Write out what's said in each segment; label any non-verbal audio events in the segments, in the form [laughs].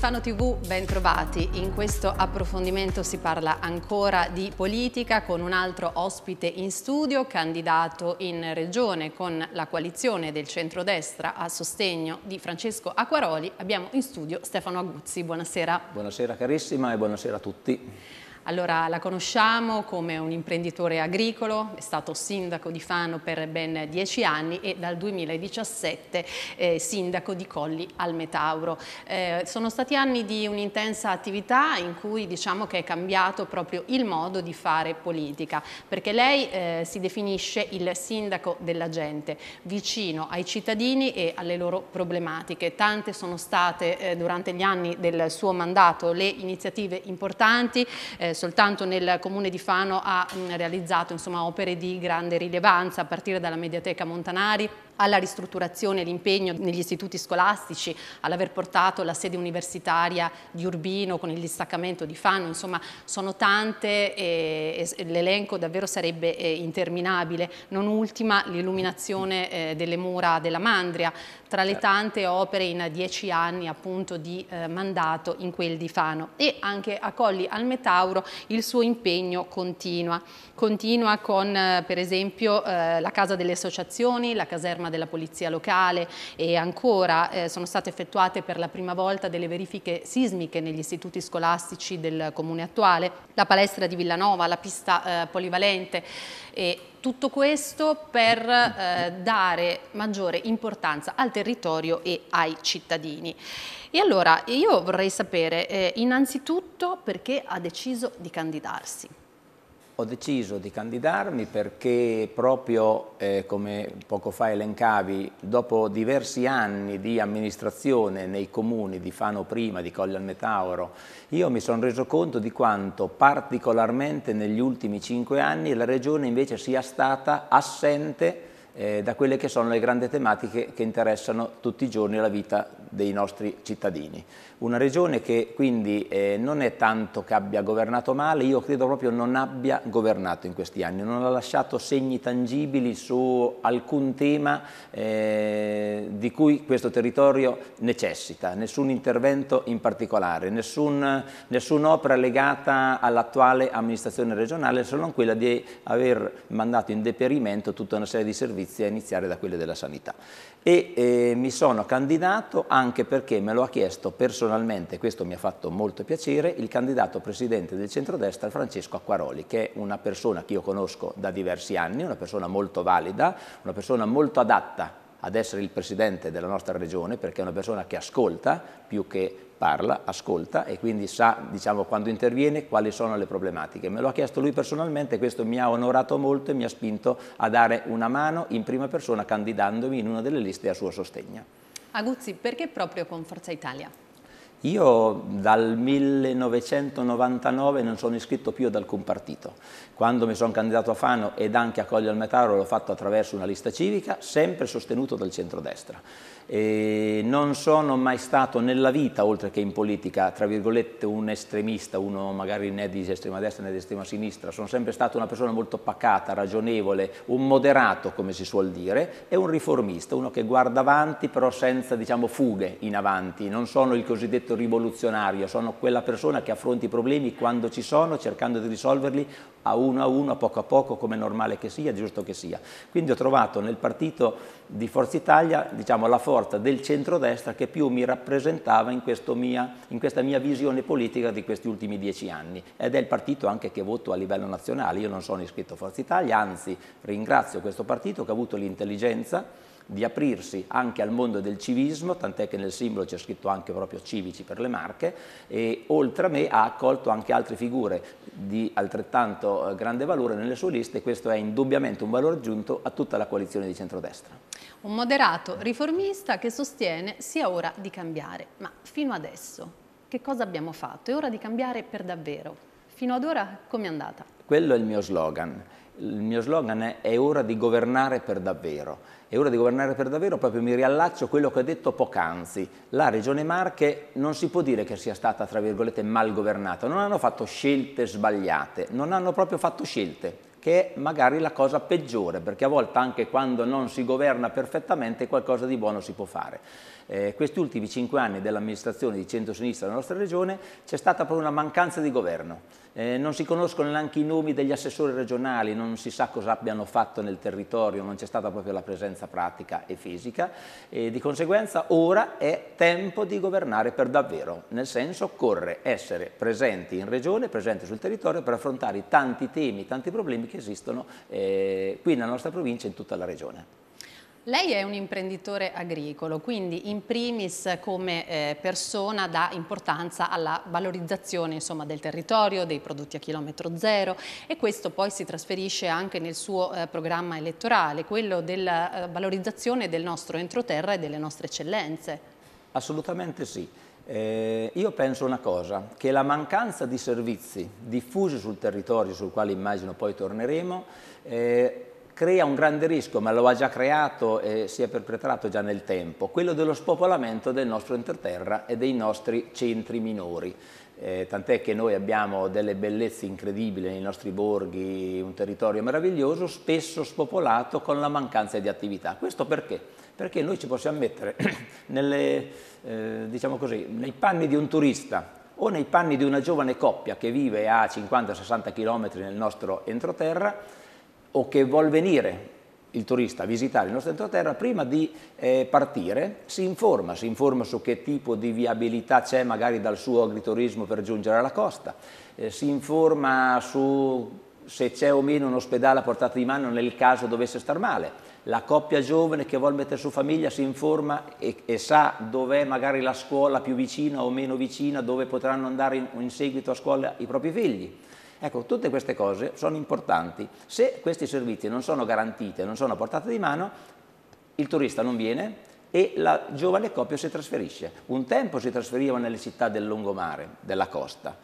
Fano TV, bentrovati. In questo approfondimento si parla ancora di politica con un altro ospite in studio, candidato in regione con la coalizione del centrodestra a sostegno di Francesco Acquaroli. Abbiamo in studio Stefano Aguzzi. Buonasera. Buonasera carissima e buonasera a tutti. Allora la conosciamo come un imprenditore agricolo, è stato sindaco di Fano per ben dieci anni e dal 2017 eh, sindaco di Colli al Metauro. Eh, sono stati anni di un'intensa attività in cui diciamo che è cambiato proprio il modo di fare politica, perché lei eh, si definisce il sindaco della gente, vicino ai cittadini e alle loro problematiche. Tante sono state eh, durante gli anni del suo mandato le iniziative importanti, eh, soltanto nel comune di Fano ha mh, realizzato insomma, opere di grande rilevanza a partire dalla Mediateca Montanari alla ristrutturazione e l'impegno negli istituti scolastici, all'aver portato la sede universitaria di Urbino con il distaccamento di Fano, insomma sono tante e, l'elenco davvero sarebbe eh, interminabile, non ultima l'illuminazione eh, delle mura della Mandria, tra le certo. tante opere in dieci anni appunto di eh, mandato in quel di Fano e anche a Colli al Metauro il suo impegno continua, continua con per esempio la Casa delle Associazioni, la caserma della polizia locale e ancora eh, sono state effettuate per la prima volta delle verifiche sismiche negli istituti scolastici del comune attuale, la palestra di Villanova, la pista eh, polivalente e tutto questo per eh, dare maggiore importanza al territorio e ai cittadini. E allora io vorrei sapere eh, innanzitutto perché ha deciso di candidarsi ho deciso di candidarmi perché proprio, eh, come poco fa elencavi, dopo diversi anni di amministrazione nei comuni di Fano Prima, di Colle al Metauro, io mi sono reso conto di quanto particolarmente negli ultimi cinque anni la Regione invece sia stata assente eh, da quelle che sono le grandi tematiche che interessano tutti i giorni la vita dei nostri cittadini. Una regione che quindi eh, non è tanto che abbia governato male, io credo proprio non abbia governato in questi anni, non ha lasciato segni tangibili su alcun tema eh, di cui questo territorio necessita, nessun intervento in particolare, nessun, nessun'opera legata all'attuale amministrazione regionale, se non quella di aver mandato in deperimento tutta una serie di servizi a iniziare da quelli della sanità e eh, mi sono candidato anche perché me lo ha chiesto personalmente, questo mi ha fatto molto piacere, il candidato presidente del centrodestra Francesco Acquaroli, che è una persona che io conosco da diversi anni, una persona molto valida, una persona molto adatta ad essere il presidente della nostra regione perché è una persona che ascolta più che parla, ascolta e quindi sa diciamo, quando interviene quali sono le problematiche. Me lo ha chiesto lui personalmente, questo mi ha onorato molto e mi ha spinto a dare una mano in prima persona candidandomi in una delle liste a suo sostegno. Aguzzi, perché proprio con Forza Italia? Io dal 1999 non sono iscritto più ad alcun partito. Quando mi sono candidato a Fano ed anche a Coglio al Metaro l'ho fatto attraverso una lista civica, sempre sostenuto dal centrodestra. E non sono mai stato nella vita, oltre che in politica, tra virgolette un estremista, uno magari né di estrema destra né di estrema sinistra, sono sempre stato una persona molto pacata, ragionevole, un moderato come si suol dire, e un riformista, uno che guarda avanti però senza diciamo, fughe in avanti, non sono il cosiddetto cosiddetto rivoluzionario, sono quella persona che affronta i problemi quando ci sono, cercando di risolverli a uno a uno, a poco a poco, come è normale che sia, giusto che sia. Quindi ho trovato nel partito di Forza Italia diciamo, la forza del centrodestra che più mi rappresentava in, mia, in questa mia visione politica di questi ultimi dieci anni ed è il partito anche che voto a livello nazionale. Io non sono iscritto a Forza Italia, anzi ringrazio questo partito che ha avuto l'intelligenza di aprirsi anche al mondo del civismo, tant'è che nel simbolo c'è scritto anche proprio civici per le marche, e oltre a me ha accolto anche altre figure di altrettanto eh, grande valore nelle sue liste, questo è indubbiamente un valore aggiunto a tutta la coalizione di centrodestra. Un moderato riformista che sostiene sia ora di cambiare, ma fino adesso che cosa abbiamo fatto? È ora di cambiare per davvero. Fino ad ora com'è andata? Quello è il mio slogan il mio slogan è è ora di governare per davvero. È ora di governare per davvero, proprio mi riallaccio a quello che ho detto poc'anzi. La Regione Marche non si può dire che sia stata, tra virgolette, mal governata. Non hanno fatto scelte sbagliate, non hanno proprio fatto scelte che è magari la cosa peggiore, perché a volte anche quando non si governa perfettamente qualcosa di buono si può fare eh, questi ultimi cinque anni dell'amministrazione di centro-sinistra della nostra regione c'è stata proprio una mancanza di governo. Eh, non si conoscono neanche i nomi degli assessori regionali, non si sa cosa abbiano fatto nel territorio, non c'è stata proprio la presenza pratica e fisica e di conseguenza ora è tempo di governare per davvero, nel senso occorre essere presenti in regione, presenti sul territorio per affrontare i tanti temi, tanti problemi che esistono eh, qui nella nostra provincia e in tutta la regione. Lei è un imprenditore agricolo, quindi in primis come eh, persona dà importanza alla valorizzazione insomma, del territorio, dei prodotti a chilometro zero e questo poi si trasferisce anche nel suo eh, programma elettorale, quello della eh, valorizzazione del nostro entroterra e delle nostre eccellenze. Assolutamente sì. Eh, io penso una cosa, che la mancanza di servizi diffusi sul territorio, sul quale immagino poi torneremo, eh, crea un grande rischio, ma lo ha già creato e si è perpetrato già nel tempo, quello dello spopolamento del nostro interterra e dei nostri centri minori. Eh, tant'è che noi abbiamo delle bellezze incredibili nei nostri borghi, un territorio meraviglioso, spesso spopolato con la mancanza di attività. Questo perché? Perché noi ci possiamo mettere [clears throat] nelle, eh, diciamo così, nei panni di un turista o nei panni di una giovane coppia che vive a 50-60 km nel nostro entroterra o che vuol venire il turista a visitare il nostro entroterra, prima di eh, partire si informa, si informa su che tipo di viabilità c'è magari dal suo agriturismo per giungere alla costa, eh, si informa su se c'è o meno un ospedale a portata di mano nel caso dovesse star male. La coppia giovane che vuole mettere su famiglia si informa e, e sa dov'è magari la scuola più vicina o meno vicina, dove potranno andare in, in seguito a scuola i propri figli. Ecco, tutte queste cose sono importanti. Se questi servizi non sono garantiti, non sono a portata di mano, il turista non viene, e la giovane coppia si trasferisce. Un tempo si trasferiva nelle città del lungomare, della costa,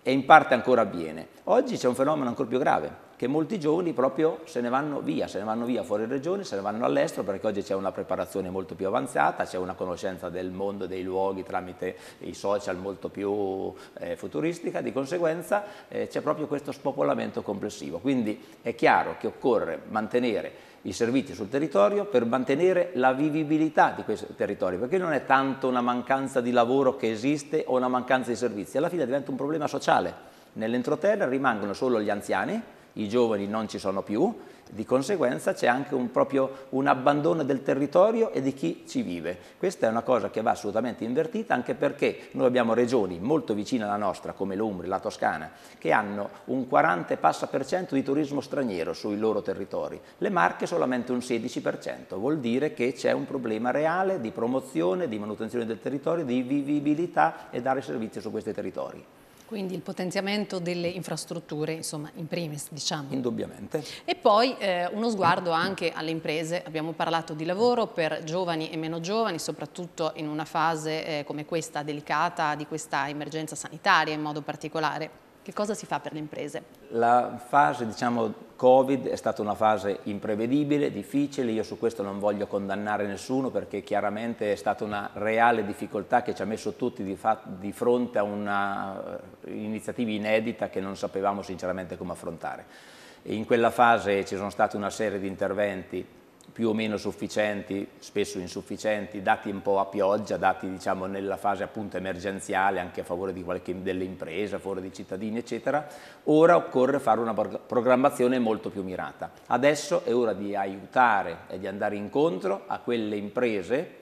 e in parte ancora avviene. Oggi c'è un fenomeno ancora più grave, che molti giovani proprio se ne vanno via, se ne vanno via fuori regione, se ne vanno all'estero perché oggi c'è una preparazione molto più avanzata, c'è una conoscenza del mondo, dei luoghi tramite i social molto più eh, futuristica, di conseguenza eh, c'è proprio questo spopolamento complessivo. Quindi è chiaro che occorre mantenere i servizi sul territorio per mantenere la vivibilità di questi territori, perché non è tanto una mancanza di lavoro che esiste o una mancanza di servizi, alla fine diventa un problema sociale. Nell'entroterra rimangono solo gli anziani, i giovani non ci sono più, di conseguenza c'è anche un, proprio un abbandono del territorio e di chi ci vive. Questa è una cosa che va assolutamente invertita anche perché noi abbiamo regioni molto vicine alla nostra come l'Umbria, la Toscana, che hanno un 40 e passa per cento di turismo straniero sui loro territori, le Marche solamente un 16 per cento, vuol dire che c'è un problema reale di promozione, di manutenzione del territorio, di vivibilità e dare servizi su questi territori. Quindi il potenziamento delle infrastrutture, insomma, in primis, diciamo. Indubbiamente. E poi eh, uno sguardo anche alle imprese. Abbiamo parlato di lavoro per giovani e meno giovani, soprattutto in una fase eh, come questa delicata di questa emergenza sanitaria in modo particolare. Che cosa si fa per le imprese? La fase diciamo, Covid è stata una fase imprevedibile, difficile, io su questo non voglio condannare nessuno perché chiaramente è stata una reale difficoltà che ci ha messo tutti di, di fronte a un'iniziativa eh, inedita che non sapevamo sinceramente come affrontare. In quella fase ci sono state una serie di interventi più o meno sufficienti, spesso insufficienti, dati un po' a pioggia, dati diciamo, nella fase appunto emergenziale anche a favore di qualche, delle imprese, a favore dei cittadini eccetera, ora occorre fare una programmazione molto più mirata. Adesso è ora di aiutare e di andare incontro a quelle imprese,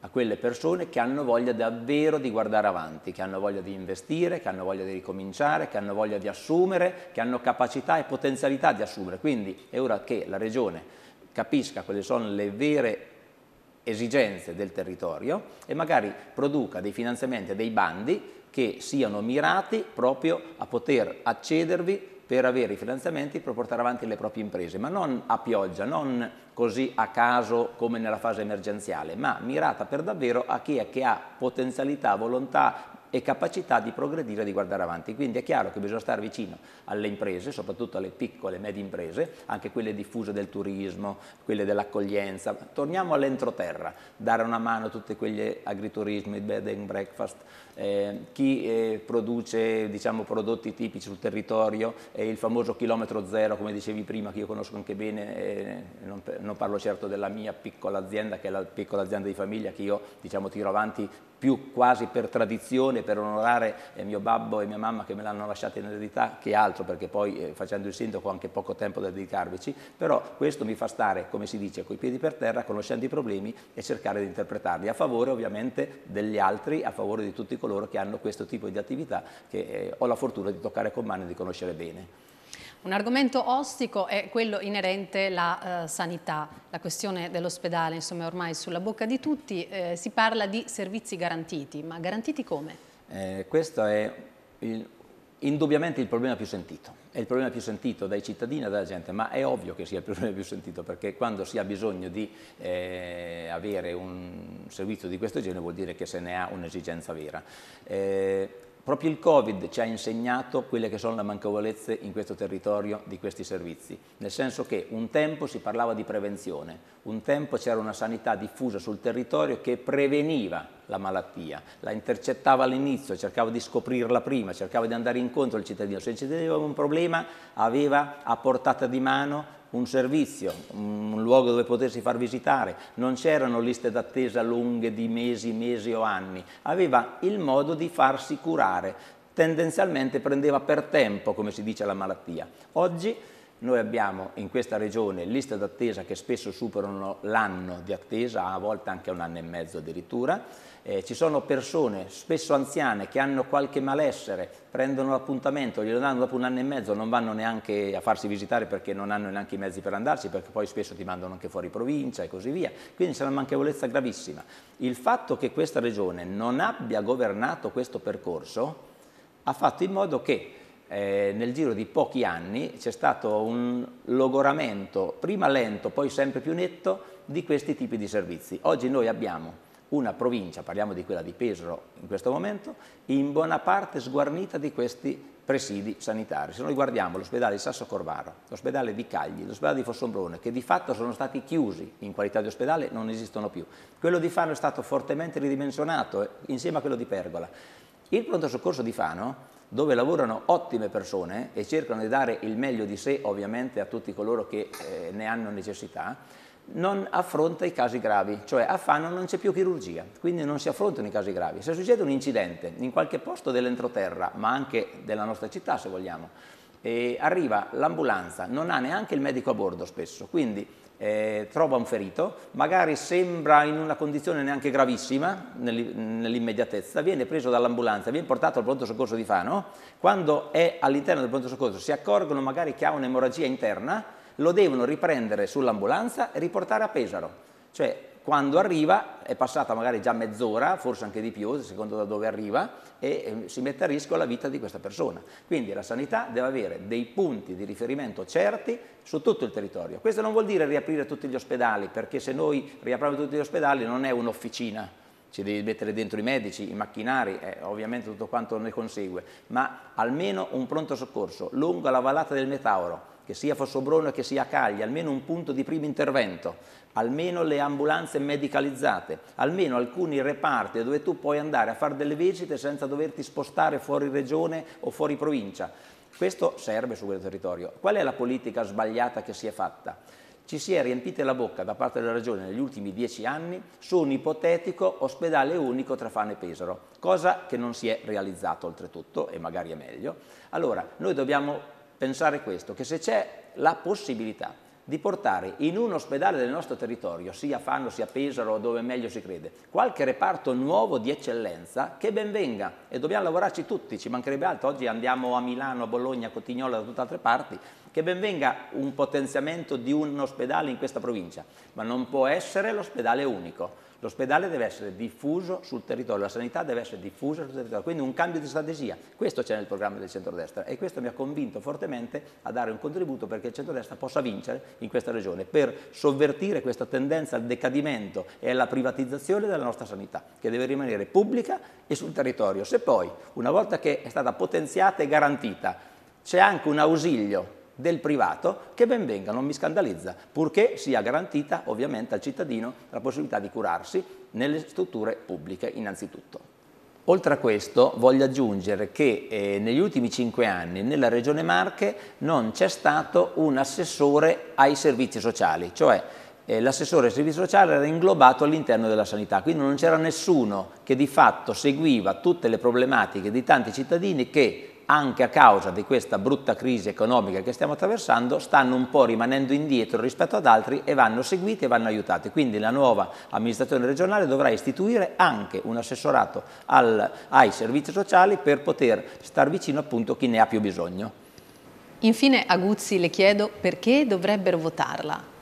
a quelle persone che hanno voglia davvero di guardare avanti, che hanno voglia di investire, che hanno voglia di ricominciare, che hanno voglia di assumere, che hanno capacità e potenzialità di assumere. Quindi è ora che la Regione capisca quali sono le vere esigenze del territorio e magari produca dei finanziamenti e dei bandi che siano mirati proprio a poter accedervi per avere i finanziamenti per portare avanti le proprie imprese, ma non a pioggia, non così a caso come nella fase emergenziale, ma mirata per davvero a chi è che ha potenzialità, volontà, e capacità di progredire e di guardare avanti. Quindi è chiaro che bisogna stare vicino alle imprese, soprattutto alle piccole e medie imprese, anche quelle diffuse del turismo, quelle dell'accoglienza. Torniamo all'entroterra, dare una mano a tutti quegli agriturismi, bed and breakfast, eh, chi eh, produce diciamo, prodotti tipici sul territorio, eh, il famoso chilometro zero, come dicevi prima, che io conosco anche bene, eh, non, non, parlo certo della mia piccola azienda, che è la piccola azienda di famiglia che io diciamo, tiro avanti più quasi per tradizione, per onorare eh, mio babbo e mia mamma che me l'hanno lasciata in eredità, che altro, perché poi eh, facendo il sindaco ho anche poco tempo da dedicarmici, però questo mi fa stare, come si dice, coi piedi per terra, conoscendo i problemi e cercare di interpretarli, a favore ovviamente degli altri, a favore di tutti i coloro che hanno questo tipo di attività che eh, ho la fortuna di toccare con mano e di conoscere bene. Un argomento ostico è quello inerente alla eh, sanità, la questione dell'ospedale insomma è ormai sulla bocca di tutti, eh, si parla di servizi garantiti, ma garantiti come? Eh, questo è il, indubbiamente il problema più sentito, è il problema più sentito dai cittadini e dalla gente, ma è ovvio che sia il [laughs] problema più sentito perché quando si ha bisogno di eh, avere un servizio di questo genere vuol dire che se ne ha un'esigenza vera. Eh, Proprio il Covid ci ha insegnato quelle che sono le manchevolezze in questo territorio di questi servizi, nel senso che un tempo si parlava di prevenzione, un tempo c'era una sanità diffusa sul territorio che preveniva la malattia, la intercettava all'inizio, cercava di scoprirla prima, cercava di andare incontro al cittadino, se il cittadino aveva un problema aveva a portata di mano un servizio, un luogo dove potersi far visitare, non c'erano liste d'attesa lunghe di mesi, mesi o anni, aveva il modo di farsi curare, tendenzialmente prendeva per tempo, come si dice, la malattia. Oggi noi abbiamo in questa regione liste d'attesa che spesso superano l'anno di attesa, a volte anche un anno e mezzo addirittura. Eh, ci sono persone, spesso anziane, che hanno qualche malessere, prendono l'appuntamento, glielo danno dopo un anno e mezzo, non vanno neanche a farsi visitare perché non hanno neanche i mezzi per andarci, perché poi spesso ti mandano anche fuori provincia e così via. Quindi c'è una manchevolezza gravissima. Il fatto che questa regione non abbia governato questo percorso ha fatto in modo che eh, nel giro di pochi anni c'è stato un logoramento, prima lento, poi sempre più netto, di questi tipi di servizi. Oggi noi abbiamo una provincia, parliamo di quella di Pesaro in questo momento, in buona parte sguarnita di questi presidi sanitari. Se noi guardiamo l'ospedale di Sasso Corvaro, l'ospedale di Cagli, l'ospedale di Fossombrone, che di fatto sono stati chiusi in qualità di ospedale, non esistono più. Quello di Fano è stato fortemente ridimensionato insieme a quello di Pergola. Il pronto soccorso di Fano dove lavorano ottime persone e cercano di dare il meglio di sé ovviamente a tutti coloro che eh, ne hanno necessità, non affronta i casi gravi, cioè a Fano non c'è più chirurgia, quindi non si affrontano i casi gravi. Se succede un incidente in qualche posto dell'entroterra, ma anche della nostra città se vogliamo, e arriva l'ambulanza, non ha neanche il medico a bordo spesso, quindi eh, trova un ferito, magari sembra in una condizione neanche gravissima nell'immediatezza, viene preso dall'ambulanza, viene portato al pronto soccorso di Fano, quando è all'interno del pronto soccorso si accorgono magari che ha un'emorragia interna, lo devono riprendere sull'ambulanza e riportare a Pesaro. Cioè quando arriva è passata magari già mezz'ora, forse anche di più, secondo da dove arriva, e eh, si mette a rischio la vita di questa persona. Quindi la sanità deve avere dei punti di riferimento certi su tutto il territorio. Questo non vuol dire riaprire tutti gli ospedali, perché se noi riapriamo tutti gli ospedali non è un'officina, ci devi mettere dentro i medici, i macchinari, eh, ovviamente tutto quanto ne consegue, ma almeno un pronto soccorso lungo la vallata del Metauro, che sia Fossobrono che sia Cagli, almeno un punto di primo intervento, almeno le ambulanze medicalizzate, almeno alcuni reparti dove tu puoi andare a fare delle visite senza doverti spostare fuori regione o fuori provincia. Questo serve su quel territorio. Qual è la politica sbagliata che si è fatta? Ci si è riempita la bocca da parte della Regione negli ultimi dieci anni su un ipotetico ospedale unico tra Fane e Pesaro, cosa che non si è realizzato oltretutto e magari è meglio. Allora, noi dobbiamo pensare questo, che se c'è la possibilità di portare in un ospedale del nostro territorio, sia Fanno, sia Pesaro, dove meglio si crede, qualche reparto nuovo di eccellenza, che ben venga e dobbiamo lavorarci tutti, ci mancherebbe altro, oggi andiamo a Milano, a Bologna, a Cotignola, da tutte altre parti, che ben venga un potenziamento di un ospedale in questa provincia, ma non può essere l'ospedale unico, L'ospedale deve essere diffuso sul territorio, la sanità deve essere diffusa sul territorio, quindi un cambio di strategia. Questo c'è nel programma del centrodestra e questo mi ha convinto fortemente a dare un contributo perché il centrodestra possa vincere in questa regione per sovvertire questa tendenza al decadimento e alla privatizzazione della nostra sanità, che deve rimanere pubblica e sul territorio. Se poi, una volta che è stata potenziata e garantita, c'è anche un ausilio del privato, che ben venga, non mi scandalizza, purché sia garantita ovviamente al cittadino la possibilità di curarsi nelle strutture pubbliche innanzitutto. Oltre a questo voglio aggiungere che eh, negli ultimi cinque anni nella Regione Marche non c'è stato un assessore ai servizi sociali, cioè eh, l'assessore ai servizi sociali era inglobato all'interno della sanità, quindi non c'era nessuno che di fatto seguiva tutte le problematiche di tanti cittadini che anche a causa di questa brutta crisi economica che stiamo attraversando stanno un po' rimanendo indietro rispetto ad altri e vanno seguiti e vanno aiutati. Quindi la nuova amministrazione regionale dovrà istituire anche un assessorato al, ai servizi sociali per poter star vicino appunto a chi ne ha più bisogno. Infine a Guzzi le chiedo perché dovrebbero votarla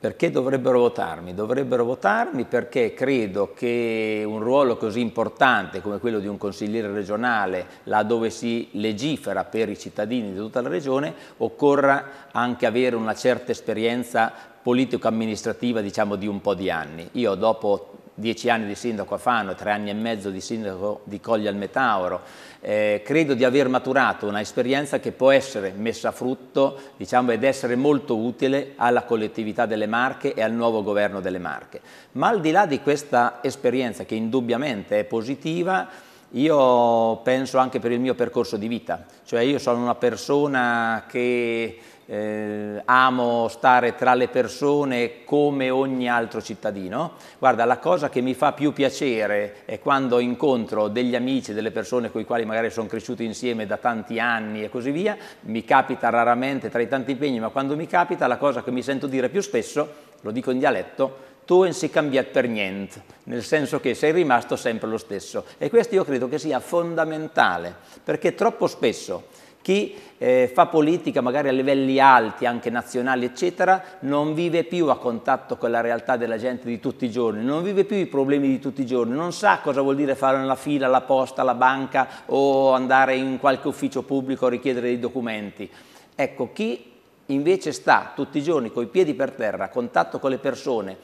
perché dovrebbero votarmi? Dovrebbero votarmi perché credo che un ruolo così importante come quello di un consigliere regionale, là dove si legifera per i cittadini di tutta la regione, occorra anche avere una certa esperienza politico-amministrativa diciamo di un po' di anni. Io dopo dieci anni di sindaco a Fano, tre anni e mezzo di sindaco di Coglia al Metauro, eh, credo di aver maturato un'esperienza che può essere messa a frutto diciamo, ed essere molto utile alla collettività delle Marche e al nuovo governo delle Marche. Ma al di là di questa esperienza che indubbiamente è positiva, io penso anche per il mio percorso di vita, cioè io sono una persona che eh, amo stare tra le persone come ogni altro cittadino. Guarda, la cosa che mi fa più piacere è quando incontro degli amici, delle persone con i quali magari sono cresciuto insieme da tanti anni e così via, mi capita raramente tra i tanti impegni, ma quando mi capita la cosa che mi sento dire più spesso, lo dico in dialetto, tu non si cambiato per niente, nel senso che sei rimasto sempre lo stesso. E questo io credo che sia fondamentale, perché troppo spesso chi eh, fa politica magari a livelli alti, anche nazionali, eccetera, non vive più a contatto con la realtà della gente di tutti i giorni, non vive più i problemi di tutti i giorni, non sa cosa vuol dire fare una fila alla posta, alla banca o andare in qualche ufficio pubblico a richiedere dei documenti. Ecco, chi invece sta tutti i giorni coi piedi per terra, a contatto con le persone,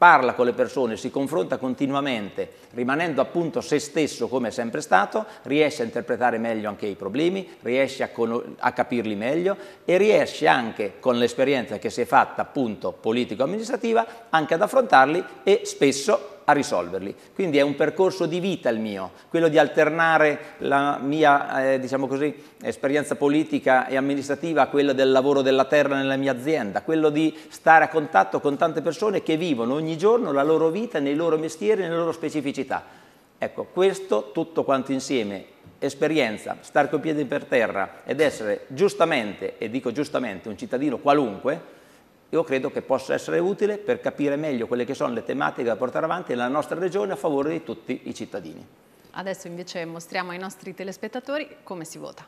parla con le persone, si confronta continuamente, rimanendo appunto se stesso come è sempre stato, riesce a interpretare meglio anche i problemi, riesce a, a capirli meglio e riesce anche con l'esperienza che si è fatta appunto politico-amministrativa anche ad affrontarli e spesso a risolverli. Quindi è un percorso di vita il mio, quello di alternare la mia eh, diciamo così, esperienza politica e amministrativa a quella del lavoro della terra nella mia azienda, quello di stare a contatto con tante persone che vivono ogni giorno la loro vita nei loro mestieri, nelle loro specificità. Ecco, questo tutto quanto insieme, esperienza, stare coi piedi per terra ed essere giustamente, e dico giustamente, un cittadino qualunque, io credo che possa essere utile per capire meglio quelle che sono le tematiche da portare avanti nella nostra regione a favore di tutti i cittadini. Adesso invece mostriamo ai nostri telespettatori come si vota.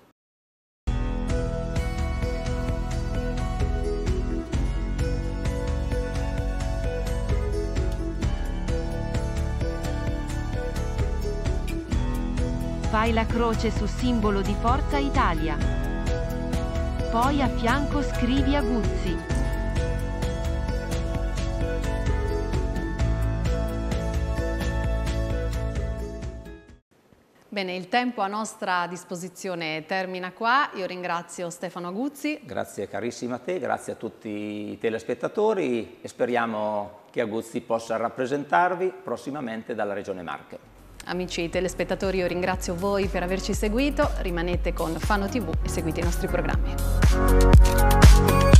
Fai la croce su simbolo di Forza Italia. Poi a fianco scrivi Aguzzi. Bene, il tempo a nostra disposizione termina qua. Io ringrazio Stefano Aguzzi. Grazie carissima a te, grazie a tutti i telespettatori e speriamo che Aguzzi possa rappresentarvi prossimamente dalla Regione Marche. Amici telespettatori, io ringrazio voi per averci seguito. Rimanete con Fano TV e seguite i nostri programmi.